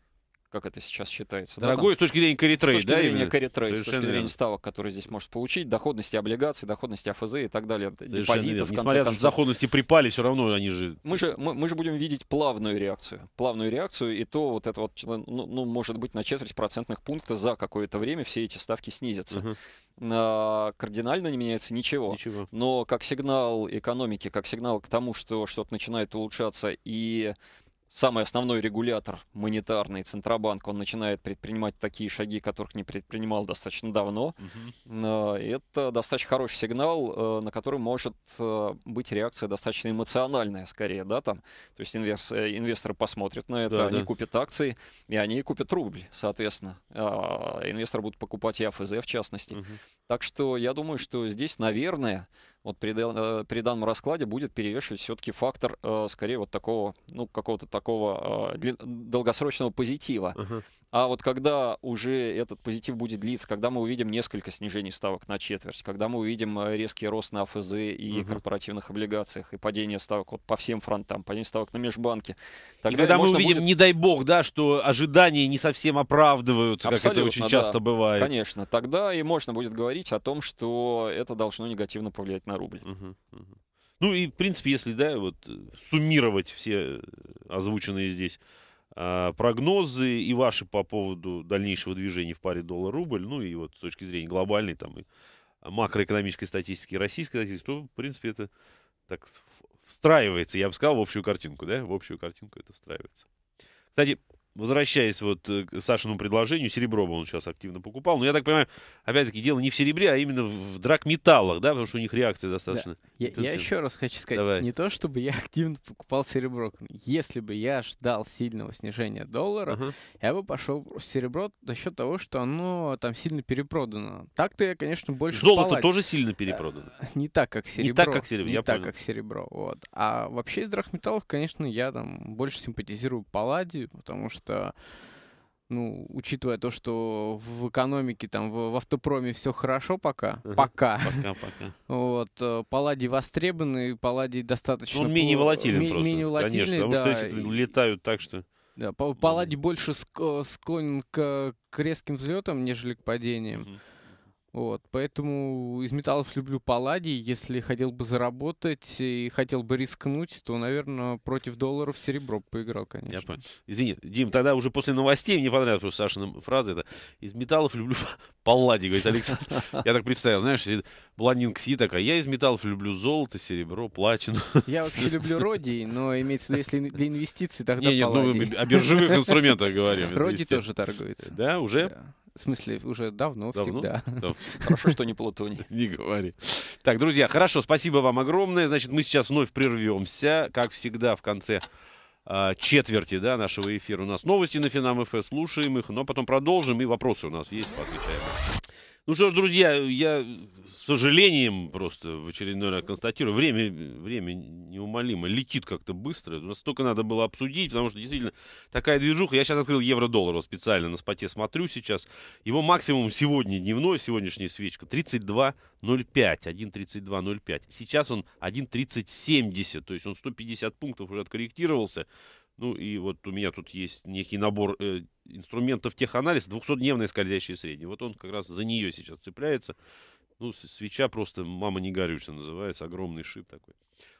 как это сейчас считается. Дорогой да, там, с точки зрения каритрейд, да? С точки зрения каритрейд, с точки зрения верно. ставок, которые здесь может получить, доходности облигаций, доходности АФЗ и так далее, Совершенно депозитов. Верно. Несмотря на то, что доходности припали, все равно они же... Мы же, мы, мы же будем видеть плавную реакцию. Плавную реакцию, и то вот это вот, ну, ну, ну может быть, на четверть процентных пункта за какое-то время все эти ставки снизятся. Угу. А, кардинально не меняется ничего. ничего. Но как сигнал экономики, как сигнал к тому, что что-то начинает улучшаться и самый основной регулятор монетарный, Центробанк, он начинает предпринимать такие шаги, которых не предпринимал достаточно давно. Угу. Это достаточно хороший сигнал, э, на который может э, быть реакция достаточно эмоциональная скорее, да, там. То есть инвес, инвесторы посмотрят на это, да, они да. купят акции, и они купят рубль, соответственно. А, инвесторы будут покупать и АФЗ, в частности. Угу. Так что я думаю, что здесь, наверное, вот при, э, при данном раскладе будет перевешивать все-таки фактор э, скорее вот такого, ну, какого-то такого э, долгосрочного позитива. Uh-huh. А вот когда уже этот позитив будет длиться, когда мы увидим несколько снижений ставок на четверть, когда мы увидим резкий рост на ФЗ и угу. корпоративных облигациях, и падение ставок вот по всем фронтам, падение ставок на межбанке. Тогда и когда мы увидим, будет... не дай бог, да, что ожидания не совсем оправдываются, Абсолютно, как это очень да, часто бывает. Конечно, тогда и можно будет говорить о том, что это должно негативно повлиять на на рубль. Угу, угу. Ну и, в принципе, если, да, вот э, суммировать все э, озвученные здесь а, прогнозы и ваши по поводу дальнейшего движения в паре доллар-рубль, ну и вот с точки зрения глобальной там и макроэкономической статистики, российской статистики, то, в принципе, это так встраивается, я бы сказал, в общую картинку, да, в общую картинку это встраивается. Кстати, возвращаясь вот э, к Сашину предложению, серебро бы он сейчас активно покупал. Но я так понимаю, опять-таки, дело не в серебре, а именно в драгметаллах, да, потому что у них реакция достаточно. Да. Я, я еще раз хочу сказать, Давай. не то чтобы я (laughs) активно покупал серебро. Если бы я ждал сильного снижения доллара, uh-huh. я бы пошел в серебро за счет того, что оно там сильно перепродано. Так-то я, конечно, больше Золото палат... тоже сильно э, перепродано. (laughs) Не так, как серебро. Не так, как серебро, не я так, понял. как серебро, вот. А вообще из драгметаллов, конечно, я там больше симпатизирую палладию, потому что что ну, учитывая то, что в экономике, там, в, в автопроме все хорошо пока. Uh-huh. Пока. Пока, пока. (laughs) Вот, э, палладий востребованный, палладий достаточно... Ну, он менее волатилен ми- просто. Менее волатильный, Конечно, потому да, что эти летают так, что... Да, палладий mm. больше склонен к, к резким взлетам, нежели к падениям. Uh-huh. Вот, поэтому из металлов люблю палладий. Если хотел бы заработать и хотел бы рискнуть, то, наверное, против долларов серебро поиграл, конечно. Я понял. Извини, Дим, тогда уже после новостей мне понравилась просто Сашина фраза. Это из металлов люблю (laughs) палладий, говорит Александр. (laughs) Я так представил, знаешь, блондинка си такая, я из металлов люблю золото, серебро, платину. Я вообще люблю родий, но имеется в виду, если для инвестиций, тогда Нет, ну, о биржевых инструментах говорим. Роди тоже торгуется. Да, уже? В смысле, уже давно, давно? всегда. Да. (laughs) Хорошо, что не Плутоний. (laughs) Не говори. Так, друзья, хорошо, спасибо вам огромное. Значит, мы сейчас вновь прервемся, как всегда, в конце а, четверти да, нашего эфира. У нас новости на Финам ФС, слушаем их, но потом продолжим, и вопросы у нас есть, поотвечаем. Ну что ж, друзья, я с сожалением просто в очередной раз констатирую, время, время неумолимо летит как-то быстро. Настолько надо было обсудить, потому что действительно такая движуха. Я сейчас открыл евро-доллар вот специально на споте смотрю сейчас. Его максимум сегодня дневной, сегодняшняя свечка 32.05, 1.32.05. Сейчас он 1.3070, то есть он 150 пунктов уже откорректировался. Ну и вот у меня тут есть некий набор э, инструментов теханализа, 200-дневная скользящая средняя. Вот он как раз за нее сейчас цепляется. Ну, свеча просто мама не горючая называется, огромный шип такой.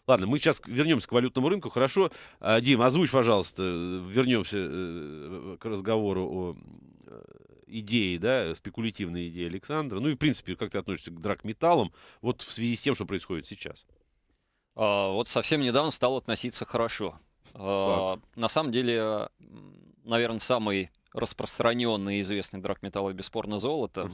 Ладно, мы сейчас вернемся к валютному рынку, хорошо. А, Дим, озвучь, пожалуйста, вернемся э, к разговору о э, идее, да, спекулятивной идее Александра. Ну и, в принципе, как ты относишься к драгметаллам вот в связи с тем, что происходит сейчас? А, вот совсем недавно стал относиться хорошо. А, на самом деле, э, наверное, самый распространенный и известный драк металла бесспорно золото.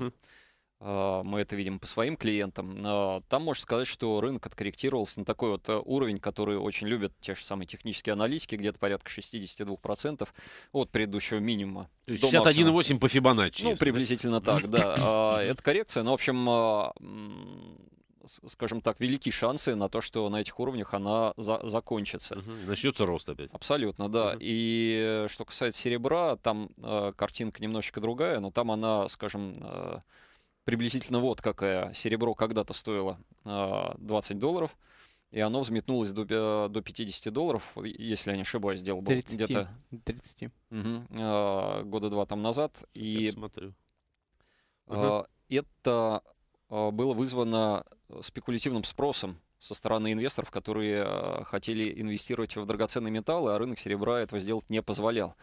А, мы это видим по своим клиентам. А, там можно сказать, что рынок откорректировался на такой вот э, уровень, который очень любят те же самые технические аналитики, где-то порядка 62% от предыдущего минимума. 61,8 по Фибоначчи. Ну, приблизительно так, да. (laughs) Это коррекция, но, ну, в общем, скажем так, велики шансы на то, что на этих уровнях она за закончится. Угу. Начнется рост опять. Абсолютно, да. Угу. И э, что касается серебра, там э, картинка немножечко другая, но там она, скажем, э, приблизительно вот какая. Серебро когда-то стоило э, 20 долларов и оно взметнулось до, э, до 50 долларов, если я не ошибаюсь, дело было где-то... 30. Угу, э, года два там назад. Сейчас и, смотрю. Угу. Э, это Э, было вызвано э, спекулятивным спросом со стороны инвесторов, которые э, хотели инвестировать в драгоценные металлы, а рынок серебра этого сделать не позволял.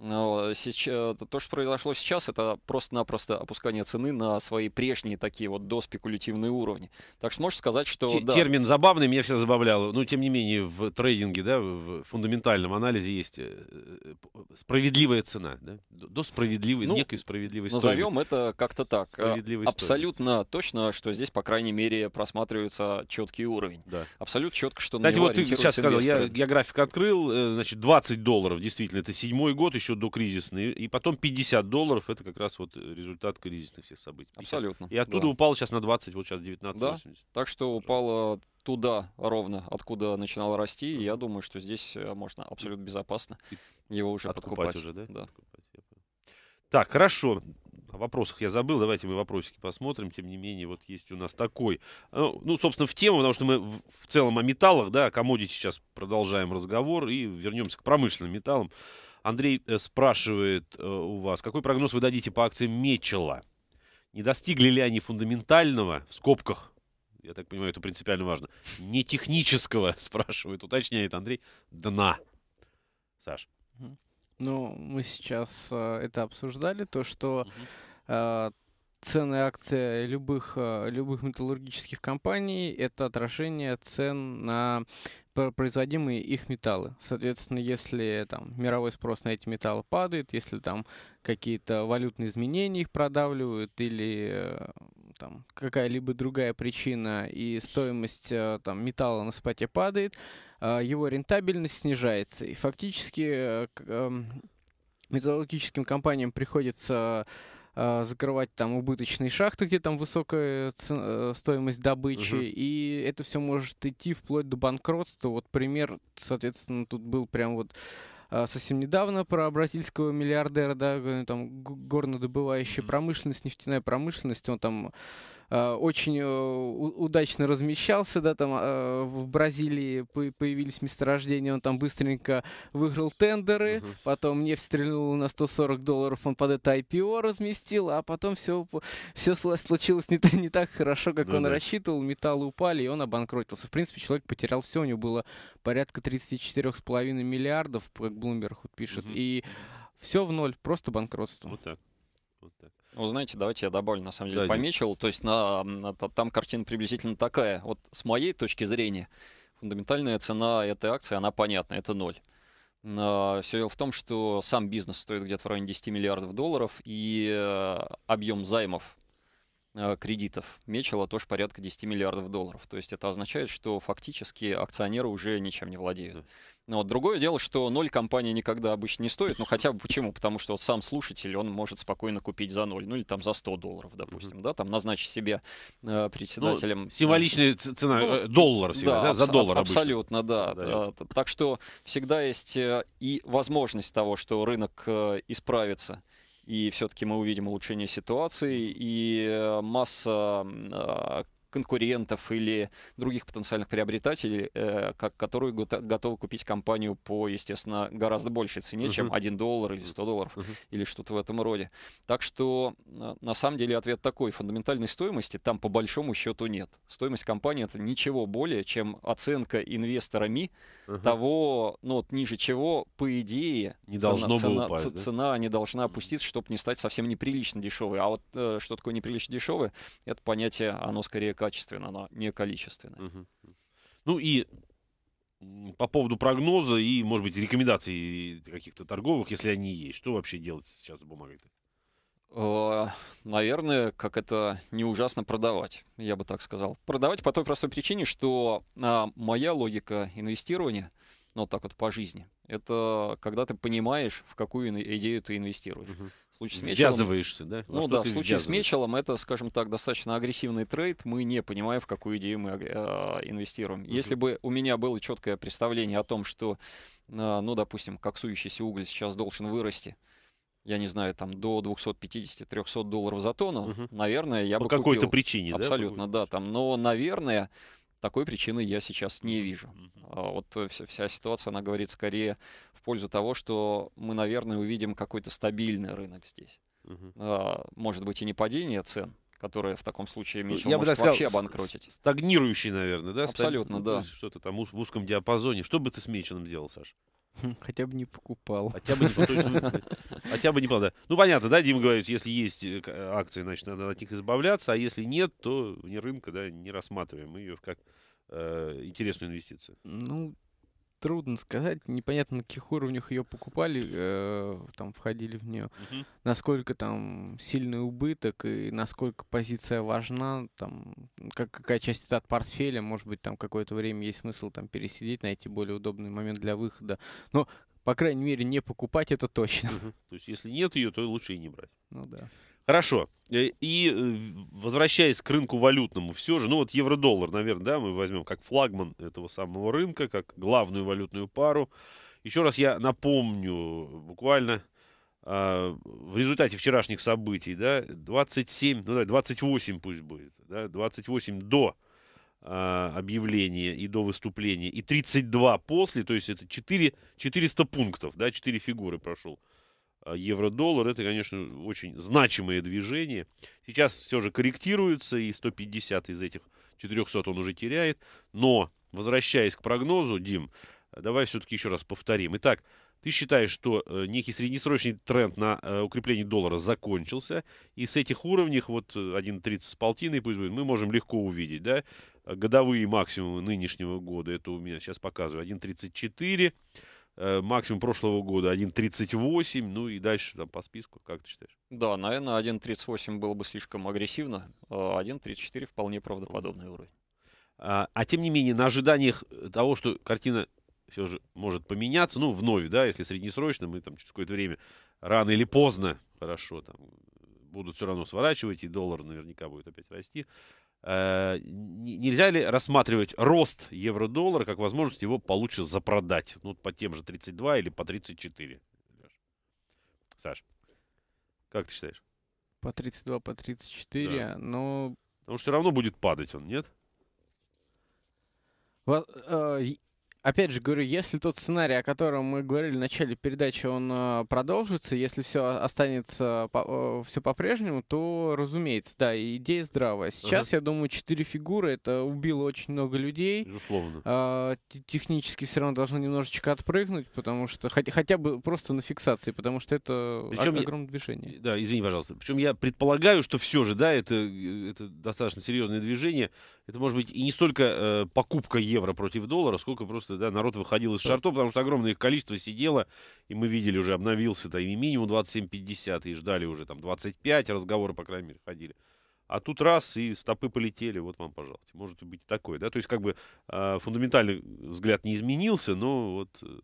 Э, сейчас, э, то, что произошло сейчас, это просто-напросто опускание цены на свои прежние такие вот доспекулятивные уровни. Так что можешь сказать, что... Т- да. Термин забавный меня всегда забавлял. Но, ну, тем не менее, в трейдинге, да, в фундаментальном анализе есть э, справедливая цена. Да? До справедливой, ну, некой справедливой Назовем это как-то так. А, абсолютно стоимости. точно, что здесь, по крайней мере, просматривается четкий уровень. Да. Абсолютно четко, что Кстати, вот ты сейчас сказал, я, я график открыл, значит, 20 долларов, действительно, это седьмой год, еще еще до кризисной, и потом 50 долларов, это как раз вот результат кризисных всех событий. 50. Абсолютно. И оттуда да. упало сейчас на 20, вот сейчас 19,80. Да? Так что упало э, туда ровно, откуда начинало расти, и я думаю, что здесь э, можно абсолютно безопасно его уже Откупать подкупать. уже, да? Да. Так, хорошо. О вопросах я забыл, давайте мы вопросики посмотрим. Тем не менее, вот есть у нас такой. Э, ну, собственно, в тему, потому что мы в целом о металлах, да, о комоде сейчас продолжаем разговор и вернемся к промышленным металлам. Андрей э, спрашивает э, у вас, какой прогноз вы дадите по акциям Мечела? Не достигли ли они фундаментального, в скобках, я так понимаю, это принципиально важно, не технического, (laughs) спрашивает, уточняет Андрей, дна? Саш. Ну, мы сейчас э, это обсуждали, то, что угу цены акций любых, любых металлургических компаний – это отражение цен на производимые их металлы. Соответственно, если там мировой спрос на эти металлы падает, если там какие-то валютные изменения их продавливают или э, там какая-либо другая причина и стоимость э, там металла на споте падает, э, его рентабельность снижается. И фактически эм, металлургическим компаниям приходится а, закрывать там убыточные шахты, где там высокая цен... Э, стоимость добычи, угу. и это все может идти вплоть до банкротства. Вот пример, соответственно, тут был прям вот а, совсем недавно про бразильского миллиардера, да, там горнодобывающая промышленность, нефтяная промышленность, он там Э, очень э, удачно размещался, да, там э, в Бразилии появились месторождения, он там быстренько выиграл тендеры, потом нефть стрельнула на 140 долларов, он под это IPO разместил, а потом все, все случилось не, не так хорошо, как ну, он да. рассчитывал, металлы упали, и он обанкротился. В принципе, человек потерял все, у него было порядка 34,5 миллиардов, как Bloomberg вот пишет, угу. и все в ноль, просто банкротство. Вот так. Вот так. Вы ну, знаете, давайте я добавлю, на самом деле, да, помечил. То есть на, на, там картина приблизительно такая. Вот с моей точки зрения, фундаментальная цена этой акции, она понятна, это ноль. А, Все дело в том, что сам бизнес стоит где-то в районе 10 миллиардов долларов, и э, объем займов Э, кредитов Мечела тоже порядка 10 миллиардов долларов. То есть это означает, что фактически акционеры уже ничем не владеют. Но вот другое дело, что ноль компания никогда обычно не стоит. Ну хотя бы почему? Потому что вот сам слушатель, он может спокойно купить за ноль, ну или там за 100 долларов, допустим, mm-hmm. да, там назначить себе э, председателем. Ну, э, символичная цена, ну, э, доллар всегда, да, да за доллар аб- Абсолютно, да, да. да. Так что всегда есть и возможность того, что рынок исправится и все-таки мы увидим улучшение ситуации, и э, масса а, конкурентов или других потенциальных приобретателей, э, как, которые готовы купить компанию по, естественно, гораздо большей цене, чем 1 доллар или 100 долларов или что-то в этом роде. Так что, э, на самом деле, ответ такой. Фундаментальной стоимости там по большому счету нет. Стоимость компании — это ничего более, чем оценка инвесторами того, ну, вот, ниже чего, по идее, не цена, должно цена, упасть, ц- да? цена не должна опуститься, чтобы не стать совсем неприлично дешевой. А вот э, что такое неприлично дешевое, это понятие, оно скорее качественно, но не количественно. Угу. Ну и по поводу прогноза и, может быть, рекомендаций каких-то торговых, если они есть, что вообще делать сейчас с бумагой-то? Э, наверное, как это не ужасно продавать, я бы так сказал. Продавать по той простой причине, что а, моя логика инвестирования, ну, так вот по жизни, это когда ты понимаешь, в какую идею ты инвестируешь. Uh-huh случае с Мечелом... Ввязываешься, да? Во ну да, в случае с Мечелом это, скажем так, достаточно агрессивный трейд. Мы не понимаем, в какую идею мы э, инвестируем. Mm-hmm. Если бы у меня было четкое представление о том, что, э, ну, допустим, коксующийся уголь сейчас должен вырасти, я не знаю, там до 250-300 долларов за тонну, угу. наверное, я По бы какой-то причине, Абсолютно, да? Абсолютно, да. Там, но, наверное, такой причины я сейчас не вижу. А вот э, вся, вся ситуация, она говорит скорее в пользу того, что мы, наверное, увидим какой-то стабильный рынок здесь. uh Может быть, и не падение цен, которое в таком случае ну, Митчелл Я может бы сказал, вообще обанкротить. Стагнирующий, наверное, да? Абсолютно, Стаг... да. Что-то там в узком диапазоне. Что бы ты с Митчеллом делал, Саш? (laughs) Хотя бы не покупал. Хотя бы не (laughs) покупал. Хотя бы не покупал, да. Ну, понятно, да, Дима говорит, если есть э, э, акции, значит, надо от них избавляться, а если нет, то вне рынка, да, не рассматриваем Мы ее как э, интересную инвестицию. Ну, трудно сказать. Непонятно, на каких уровнях ее покупали, э, там входили в нее, угу. насколько там сильный убыток и насколько позиция важна, там, как, какая часть это от портфеля, может быть, там какое-то время есть смысл там пересидеть, найти более удобный момент для выхода. Но, по крайней мере, не покупать это точно. Угу. То есть, если нет ее, то лучше и не брать. Ну да. Хорошо. Э, и э, возвращаясь к рынку валютному, все же, ну вот евро-доллар, наверное, да, мы возьмем как флагман этого самого рынка, как главную валютную пару. Еще раз я напомню, буквально э, в результате вчерашних событий, да, 27, ну да, 28 пусть будет, да, 28 до э, объявления и до выступления, и 32 после, то есть это 4, 400 пунктов, да, 4 фигуры прошел Э, евро-доллар. Это, конечно, очень значимое движение. Сейчас все же корректируется, и 150 из этих 400 он уже теряет. Но, возвращаясь к прогнозу, Дим, э, давай все-таки еще раз повторим. Итак, ты считаешь, что э, некий среднесрочный тренд на укрепление доллара закончился, и с этих уровней, вот 1.30 с полтиной пусть будет, мы можем легко увидеть, да, годовые максимумы нынешнего года, это у меня сейчас показываю, 1.34, Э, максимум прошлого года 1.38, ну и дальше там по списку, как ты считаешь? Да, наверное, 1.38 было бы слишком агрессивно, 1.34 а вполне правдоподобный уровень. А, а тем не менее, на ожиданиях того, что картина все же может поменяться, ну, вновь, да, если среднесрочно, мы там через какое-то время, рано или поздно, хорошо, там, будут все равно сворачивать, и доллар наверняка будет опять расти. Э, нельзя ли рассматривать рост евро-доллара как возможность его получше запродать? Ну, по тем же 32 или по 34? Саш, как ты считаешь? По 32, по 34, да. но... Потому что все равно будет падать он, нет? Э, опять же говорю, если тот сценарий, о котором мы говорили в начале передачи, он а, продолжится, если все останется по, все по-прежнему, то, разумеется, да, идея здравая. Сейчас, ага. я думаю, четыре фигуры это убило очень много людей. Безусловно. А, технически все равно должно немножечко отпрыгнуть, потому что хотя, хотя бы просто на фиксации, потому что это Причем огромное я, движение. Да, извини, пожалуйста. Причем я предполагаю, что все же, да, это, э, это достаточно серьезное движение. Это может быть и не столько э, покупка евро против доллара, сколько просто просто, да, народ выходил из шартов, потому что огромное их количество сидело, и мы видели уже, обновился то и минимум 27.50, и ждали уже там 25, разговоры, по крайней мере, ходили. А тут раз, и стопы полетели, вот вам, пожалуйста. Может быть такое, да? То есть, как бы э, фундаментальный взгляд не изменился, но вот э,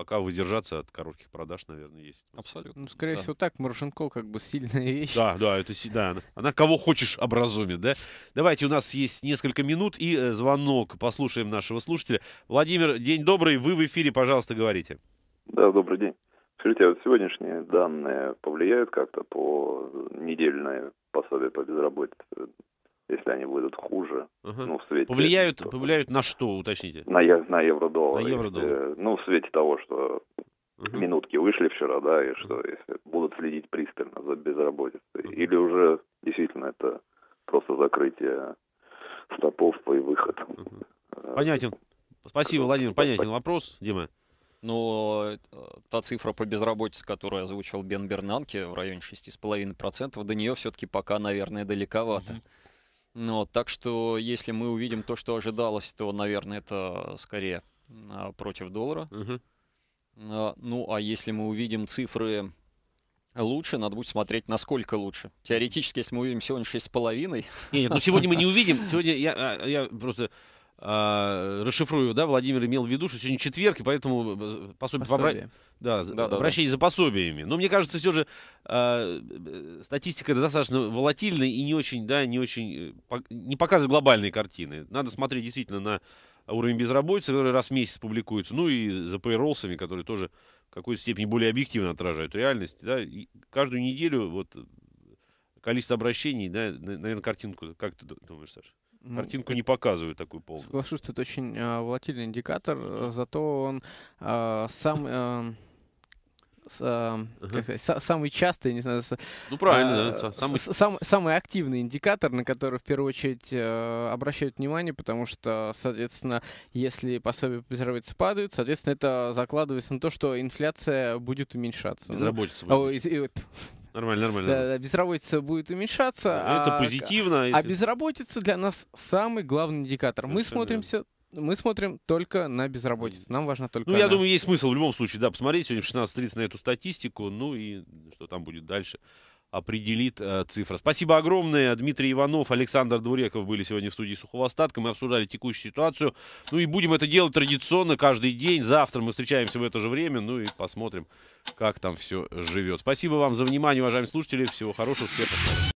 пока выдержаться от коротких продаж, наверное, есть. Абсолютно. Ну, скорее да. всего, так, Маршенко как бы сильная (laughs) вещь. Да, да, это да, она Она кого хочешь образумит, да. Давайте, у нас есть несколько минут и э, звонок. Послушаем нашего слушателя. Владимир, день добрый, вы в эфире, пожалуйста, говорите. Да, добрый день. Скажите, а вот сегодняшние данные повлияют как-то по э, недельной пособие по безработице? если они выйдут хуже. Ага. Ну, в свете повлияют, этого, повлияют на что, уточните? На, на евро-доллар. На евро-доллар. Э, ну, в свете того, что угу. минутки вышли вчера, да, и что если будут следить пристально за безработицей. Угу. Или уже действительно это просто закрытие стопов и выход. Угу. Понятен. Спасибо, Владимир. Понятен вопрос, Дима. Но э, та цифра по безработице, которую озвучил Бен Бернанке, в районе 6,5%, до нее все-таки пока, наверное, далековато. Угу. Ну, так что, если мы увидим то, что ожидалось, то, наверное, это скорее а, против доллара. Угу. Ну, а если мы увидим цифры лучше, надо будет смотреть, насколько лучше. Теоретически, если мы увидим сегодня 6,5... Нет, нет, ну сегодня мы не (laughs) увидим. Сегодня я, а, я просто э, расшифрую, да, Владимир имел в виду, что сегодня четверг, и поэтому э, пособие, пособие. Да, да, да, обращение да. за пособиями. Но мне кажется, все же а, э, статистика достаточно волатильная и не очень, да, не очень, э, не показывает глобальной картины. Надо смотреть действительно на уровень безработицы, который раз в месяц публикуется, ну и за пейролсами, которые тоже в какой-то степени более объективно отражают реальность. Да, и каждую неделю вот количество обращений, да, наверное, картинку, как ты думаешь, Саша? Картинку э, не показывают такую полную. Соглашусь, что это очень э, волатильный индикатор, э, зато он э, сам... Э, с, uh эм, -huh. сказать, са самый частый, не знаю, с, ну правильно, а, да, самый... Сам, самый активный индикатор, на который в первую очередь э, обращают внимание, потому что, соответственно, если пособие по безработице падают, соответственно, это закладывается на то, что инфляция будет уменьшаться. Безработица. Ну, будет. О, из, и, Нормально, нормально. Да, безработица будет уменьшаться. Это а, позитивно. А если... А безработица для нас самый главный индикатор. Это Мы смотримся верно мы смотрим только на безработицу. Нам важно только... Ну, я она. думаю, есть смысл в любом случае, да, посмотреть сегодня в 16.30 на эту статистику, ну и что там будет дальше определит э, цифра. Спасибо огромное. Дмитрий Иванов, Александр Двуреков были сегодня в студии Сухого Остатка. Мы обсуждали текущую ситуацию. Ну и будем это делать традиционно каждый день. Завтра мы встречаемся в это же время. Ну и посмотрим, как там все живет. Спасибо вам за внимание, уважаемые слушатели. Всего хорошего, успехов.